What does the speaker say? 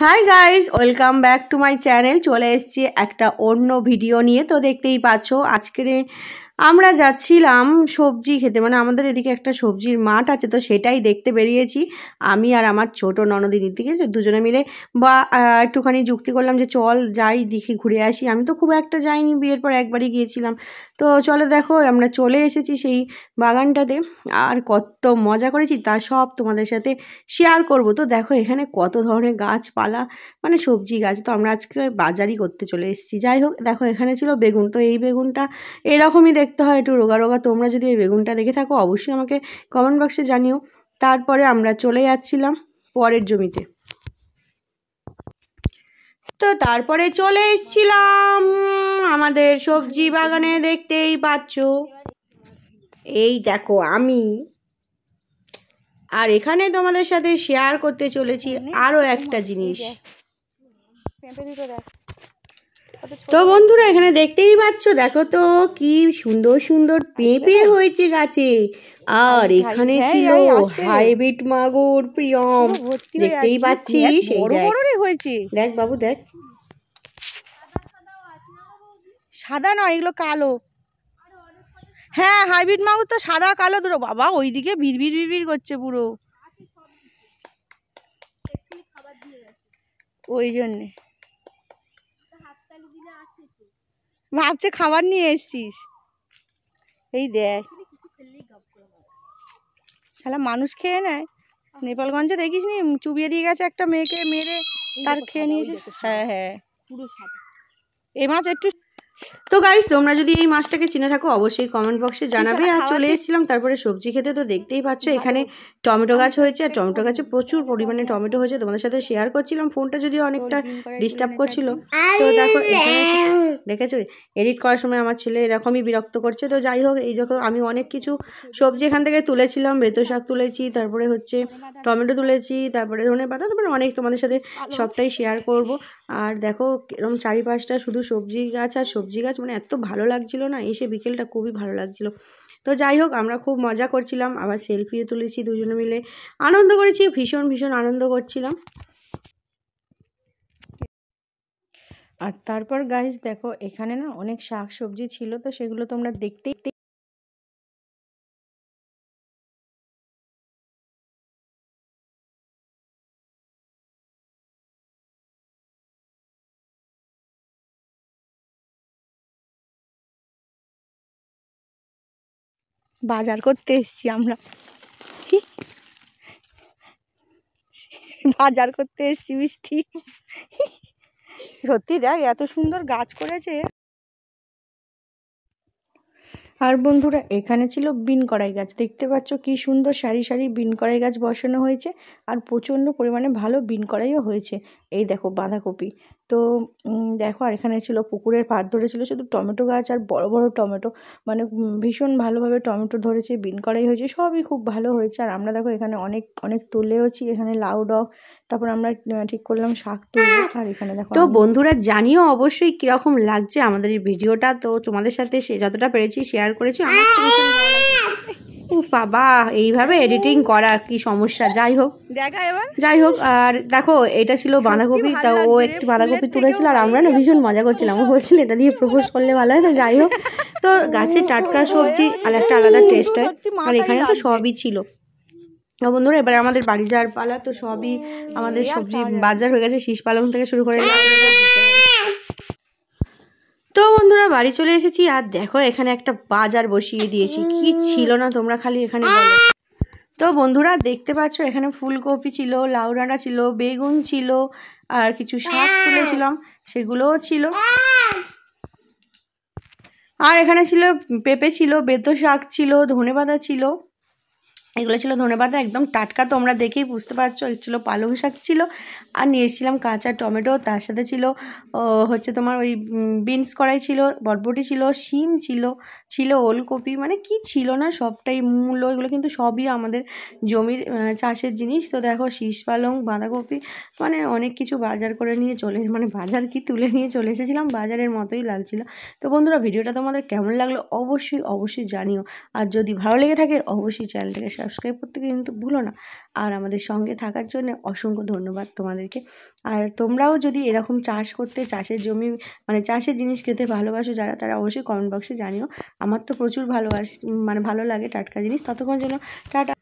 High guys welcome back to my channel চলে এসছি একটা অন্য ভিডিও নিয়ে তো দেখতেই পাচ্ছ আজকের আমরা যাচ্ছিলাম সবজি খেতে মানে আমাদের এদিকে একটা সবজির মাঠ আছে তো সেটাই দেখতে বেরিয়েছি আমি আর আমার ছোট ননদিনীর দিকে দুজনে মিলে বা একটুখানি যুক্তি করলাম যে চল যাই দেখি ঘুরে আসি আমি তো খুব একটা যাইনি বিয়ের পর একবারই গিয়েছিলাম তো চলো দেখো আমরা চলে এসেছি সেই বাগানটাতে আর কত মজা করেছি তা সব তোমাদের সাথে শেয়ার করব তো দেখো এখানে কত ধরনের গাছপালা মানে সবজি গাছ তো আমরা আজকে বাজারই করতে চলে এসেছি যাই হোক দেখো এখানে ছিল বেগুন তো এই বেগুনটা এরকমই দেখ দেখতে হয় একটু রোগা রোগা তোমরা যদি এই বেগুনটা দেখে থাকো অবশ্যই আমাকে কমেন্ট বক্সে জানিও তারপরে আমরা চলে যাচ্ছিলাম পরের জমিতে তো তারপরে চলে এসছিলাম আমাদের সবজি বাগানে দেখতেই পাচ্ছ এই দেখো আমি আর এখানে তোমাদের সাথে শেয়ার করতে চলেছি আরও একটা জিনিস তো বন্ধুরা এখানে দেখতেই পাচ্ছ দেখো তো কি সুন্দর সুন্দর পেঁপে হ্যাঁ। হয়েছে গাছে আর এখানে হ্যাঁ, ছিল হাইব্রিড মাগুর প্রিয়ম দেখতেই পাচ্ছিস দেখ বাবু দেখ সাদা নয় এগুলো কালো হ্যাঁ হাইব্রিড মাগুর তো সাদা কালো দুটো বাবা ওইদিকে ভিড় ভিড় করছে পুরো ওই জন্যে ভাবছে খাবার নিয়ে এসছিস এই দেখ শালা মানুষ খেয়ে নেয় নেপালগঞ্জে দেখিস নি চুবিয়ে দিয়ে গেছে একটা মেয়েকে মেরে তার খেয়ে নিয়েছে হ্যাঁ হ্যাঁ এ মাছ একটু তো গাইস তোমরা যদি এই মাছটাকে চিনে থাকো অবশ্যই কমেন্ট বক্সে জানাবে আর চলে এসেছিলাম তারপরে সবজি খেতে তো দেখতেই পাচ্ছ এখানে টমেটো গাছ হয়েছে আর টমেটো গাছে প্রচুর পরিমাণে টমেটো হয়েছে তোমাদের সাথে শেয়ার করছিলাম ফোনটা যদি অনেকটা ডিস্টার্ব করছিল তো দেখো দেখেছো এডিট করার সময় আমার ছেলে এরকমই বিরক্ত করছে তো যাই হোক এই যখন আমি অনেক কিছু সবজি এখান থেকে তুলেছিলাম বেতো শাক তুলেছি তারপরে হচ্ছে টমেটো তুলেছি তারপরে ধরনের পাতা তারপরে অনেক তোমাদের সাথে সবটাই শেয়ার করব আর দেখো এরকম চারিপাশটা শুধু সবজি গাছ আর সবজি সবজি গাছ মানে এত ভালো লাগছিল না এসে বিকেলটা খুবই ভালো লাগছিল তো যাই হোক আমরা খুব মজা করছিলাম আবার সেলফিও তুলেছি দুজনে মিলে আনন্দ করেছি ভীষণ ভীষণ আনন্দ করছিলাম আর তারপর গাইজ দেখো এখানে না অনেক শাক সবজি ছিল তো সেগুলো তোমরা দেখতেই বাজার করতে এসছি আমরা বাজার করতে এসছি মিষ্টি সত্যি দেখ এত সুন্দর গাছ করেছে আর বন্ধুরা এখানে ছিল বিন কড়াই গাছ দেখতে পাচ্ছ কি সুন্দর সারি সারি বিন কড়াই গাছ বসানো হয়েছে আর প্রচণ্ড পরিমাণে ভালো বিন হয়েছে এই দেখো বাঁধাকপি তো দেখো আর এখানে ছিল পুকুরের পাড় ধরেছিল শুধু টমেটো গাছ আর বড় বড় টমেটো মানে ভীষণ ভালোভাবে টমেটো ধরেছে বিন করাই হয়েছে সবই খুব ভালো হয়েছে আর আমরা দেখো এখানে অনেক অনেক তুলেওছি এখানে লাউ ডগ তারপর আমরা ঠিক করলাম শাক তুলে আর এখানে দেখো তো বন্ধুরা জানিও অবশ্যই কীরকম লাগছে আমাদের এই ভিডিওটা তো তোমাদের সাথে সে যতটা পেরেছি শেয়ার করেছি আমার বাবা এইভাবে এডিটিং করা কি সমস্যা যাই হোক যাই হোক আর দেখো এটা ছিল বাঁধাকপি তা ও একটি বাঁধাকপি তুলেছিল আর আমরা না ভীষণ মজা করছিলাম ও বলছিল এটা দিয়ে প্রপোজ করলে ভালো হয় তো যাই হোক তো গাছের টাটকা সবজি আর একটা আলাদা টেস্ট হয় আর এখানে তো সবই ছিল বন্ধুরা এবারে আমাদের বাড়ি যাওয়ার পালা তো সবই আমাদের সবজি বাজার হয়ে গেছে শীষ পালং থেকে শুরু করে বন্ধুরা বাড়ি চলে এসেছি আর দেখো এখানে একটা বাজার বসিয়ে দিয়েছি কি ছিল না তোমরা খালি এখানে তো বন্ধুরা দেখতে পাচ্ছ এখানে ফুলকপি ছিল লাউ ডাঁটা ছিল বেগুন ছিল আর কিছু শাক তুলেছিলাম সেগুলোও ছিল আর এখানে ছিল পেঁপে ছিল বেত শাক ছিল ধনেপাতা ছিল এগুলো ছিল ধনে পাতা একদম টাটকা তোমরা দেখেই বুঝতে পারছো ছিল পালং শাক ছিল আর নিয়ে এসেছিলাম কাঁচা টমেটো তার সাথে ছিল হচ্ছে তোমার ওই বিনস কড়াই ছিল বটবটি ছিল শিম ছিল ছিল ওলকপি মানে কি ছিল না সবটাই মূল্য এগুলো কিন্তু সবই আমাদের জমির চাষের জিনিস তো দেখো শীষ পালং বাঁধাকপি মানে অনেক কিছু বাজার করে নিয়ে চলে মানে বাজার কি তুলে নিয়ে চলে এসেছিলাম বাজারের মতোই লাগছিল তো বন্ধুরা ভিডিওটা তোমাদের কেমন লাগলো অবশ্যই অবশ্যই জানিও আর যদি ভালো লেগে থাকে অবশ্যই চ্যানেলটাকে সাবস্ক্রাইব করতে কিন্তু ভুলো না আর আমাদের সঙ্গে থাকার জন্য অসংখ্য ধন্যবাদ তোমাদেরকে আর তোমরাও যদি এরকম চাষ করতে চাষের জমি মানে চাষের জিনিস খেতে ভালোবাসো যারা তারা অবশ্যই কমেন্ট বক্সে জানিও আমার তো প্রচুর ভালোবাসি মানে ভালো লাগে টাটকা জিনিস ততক্ষণ জন্য টাটা